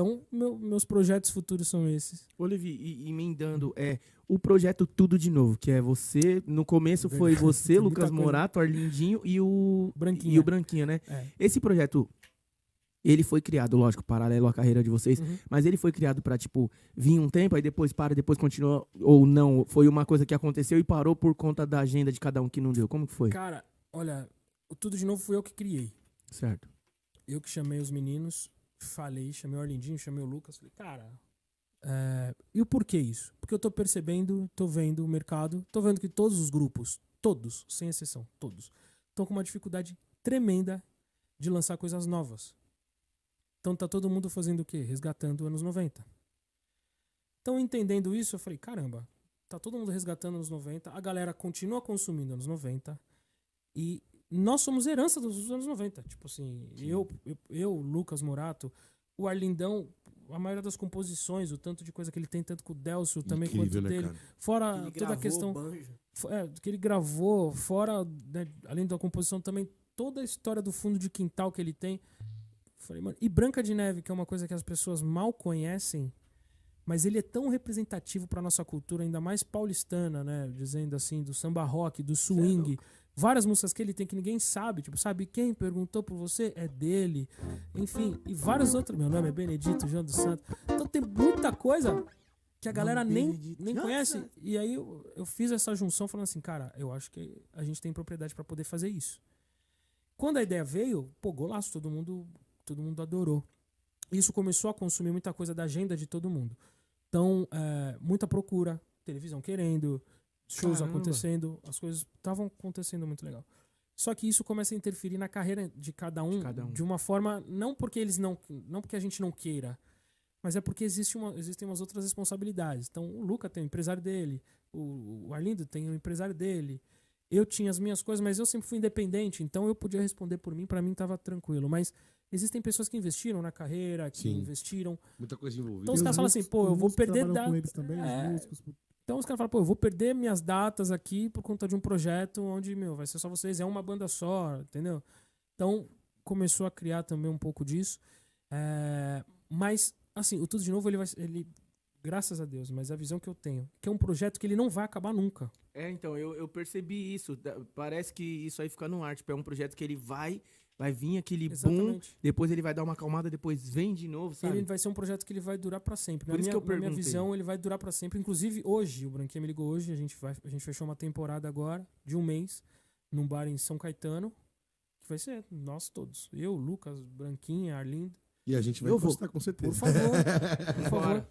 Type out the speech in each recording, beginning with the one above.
Então, meu, meus projetos futuros são esses. Olivier, e, emendando, é o projeto Tudo de Novo, que é você. No começo é foi você, Lucas Morato, Arlindinho e o. Branquinho. E o Branquinho, né? É. Esse projeto. Ele foi criado, lógico, paralelo à carreira de vocês, uhum. mas ele foi criado para tipo, vir um tempo, aí depois para, depois continua, ou não? Foi uma coisa que aconteceu e parou por conta da agenda de cada um que não deu. Como que foi? Cara, olha, Tudo de Novo fui eu que criei. Certo. Eu que chamei os meninos, falei, chamei o Arlindinho, chamei o Lucas, falei, cara, é, e o porquê isso? Porque eu tô percebendo, tô vendo o mercado, tô vendo que todos os grupos, todos, sem exceção, todos, estão com uma dificuldade tremenda de lançar coisas novas. Então tá todo mundo fazendo o quê? Resgatando anos 90. Então entendendo isso, eu falei, caramba, tá todo mundo resgatando anos 90, a galera continua consumindo anos 90 e nós somos herança dos anos 90. Tipo assim, eu, eu, eu, Lucas Morato, o Arlindão, a maioria das composições, o tanto de coisa que ele tem, tanto com o Delcio também Incrível, quanto né, dele. Cara? Fora ele toda a questão. É, que ele gravou, fora, né, além da composição, também toda a história do fundo de quintal que ele tem. Falei, mano, e Branca de Neve, que é uma coisa que as pessoas mal conhecem, mas ele é tão representativo para nossa cultura, ainda mais paulistana, né? Dizendo assim, do samba rock, do é swing várias músicas que ele tem que ninguém sabe, tipo, sabe quem perguntou por você? É dele. Enfim, e vários outros. Meu nome é Benedito João dos Santos. Então tem muita coisa que a galera Não, nem, nem conhece. E aí eu, eu fiz essa junção falando assim, cara, eu acho que a gente tem propriedade para poder fazer isso. Quando a ideia veio, pô, golaço, todo mundo, todo mundo adorou. Isso começou a consumir muita coisa da agenda de todo mundo. Então, é, muita procura, televisão querendo, shows Caramba. acontecendo, as coisas estavam acontecendo muito legal. Só que isso começa a interferir na carreira de cada, um, de cada um de, uma forma não porque eles não, não porque a gente não queira, mas é porque existe uma, existem umas outras responsabilidades. Então o Luca tem o empresário dele, o, o Arlindo tem o empresário dele. Eu tinha as minhas coisas, mas eu sempre fui independente, então eu podia responder por mim, para mim estava tranquilo, mas Existem pessoas que investiram na carreira, que Sim. investiram. Muita coisa envolvida. Então os caras falam assim, pô, eu vou perder da. Com eles também, é... os músicos, então os caras falam, pô, eu vou perder minhas datas aqui por conta de um projeto onde, meu, vai ser só vocês, é uma banda só, entendeu? Então começou a criar também um pouco disso. É, mas, assim, o Tudo de Novo, ele, vai, ele Graças a Deus, mas a visão que eu tenho que é um projeto que ele não vai acabar nunca. É, então, eu, eu percebi isso. Parece que isso aí fica no ar. Tipo, é um projeto que ele vai, vai vir aquele Exatamente. boom, depois ele vai dar uma acalmada, depois vem de novo, sabe? Ele vai ser um projeto que ele vai durar para sempre. Por na isso minha, que eu perguntei. Na minha visão, ele vai durar para sempre. Inclusive, hoje, o Branquinha me ligou hoje, a gente, vai, a gente fechou uma temporada agora, de um mês, num bar em São Caetano, que vai ser nós todos. Eu, Lucas, Branquinha, Arlindo. E a gente vai eu postar, com certeza. Por favor, por favor.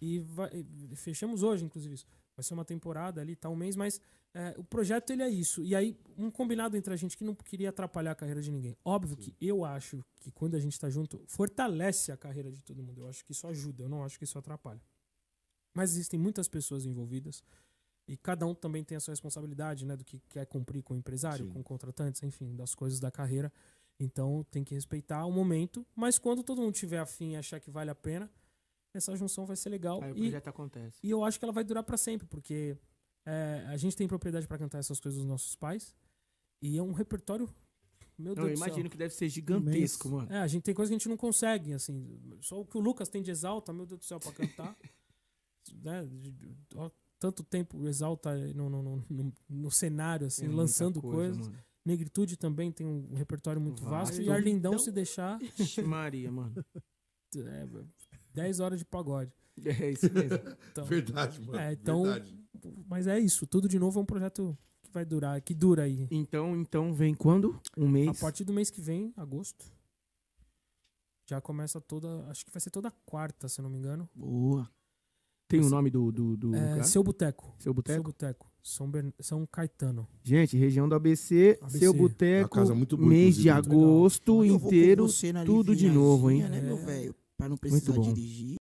E vai, fechamos hoje, inclusive, isso. Vai ser uma temporada ali, tá um mês, mas é, o projeto ele é isso. E aí, um combinado entre a gente que não queria atrapalhar a carreira de ninguém. Óbvio Sim. que eu acho que quando a gente está junto, fortalece a carreira de todo mundo. Eu acho que isso ajuda, eu não acho que isso atrapalha. Mas existem muitas pessoas envolvidas. E cada um também tem a sua responsabilidade, né? Do que quer cumprir com o empresário, Sim. com contratantes, enfim, das coisas da carreira. Então tem que respeitar o momento. Mas quando todo mundo tiver afim e achar que vale a pena, essa junção vai ser legal. Aí e, o projeto acontece. E eu acho que ela vai durar para sempre, porque é, a gente tem propriedade para cantar essas coisas dos nossos pais. E é um repertório. Meu Deus eu do céu. imagino que deve ser gigantesco, mano. É, a gente tem coisa que a gente não consegue, assim. Só o que o Lucas tem de exalta, meu Deus do céu, pra cantar. né? Ó, tanto tempo exalta no, no, no, no, cenário, assim, é lançando coisa, coisas. Mano. Negritude também tem um repertório muito vasto. E Arlindão, então... se deixar. Maria, mano. É, 10 horas de pagode. É isso mesmo. Então, Verdade, mano. É, então, Verdade. Mas é isso. Tudo de novo é um projeto que vai durar, que dura aí. Então, então vem quando? Um mês? A partir do mês que vem, agosto. Já começa toda. Acho que vai ser toda quarta, se não me engano. Boa. Tem o nome do. do, do é, Seu Boteco. Seu Boteco? Seu Boteco. São, Bern... São Caetano. Gente, região do ABC, ABC. seu boteco, mês de agosto inteiro, tudo de novo, hein? É... Né, meu velho? para não precisar dirigir.